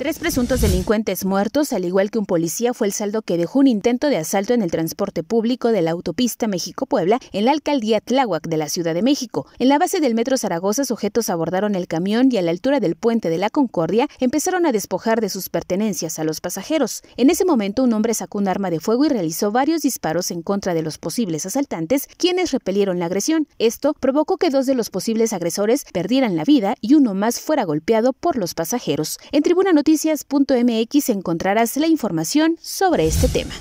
Tres presuntos delincuentes muertos, al igual que un policía, fue el saldo que dejó un intento de asalto en el transporte público de la autopista México-Puebla en la alcaldía Tláhuac de la Ciudad de México. En la base del metro Zaragoza, sujetos abordaron el camión y a la altura del puente de la Concordia empezaron a despojar de sus pertenencias a los pasajeros. En ese momento, un hombre sacó un arma de fuego y realizó varios disparos en contra de los posibles asaltantes, quienes repelieron la agresión. Esto provocó que dos de los posibles agresores perdieran la vida y uno más fuera golpeado por los pasajeros. En tribuna noticias.mx encontrarás la información sobre este tema.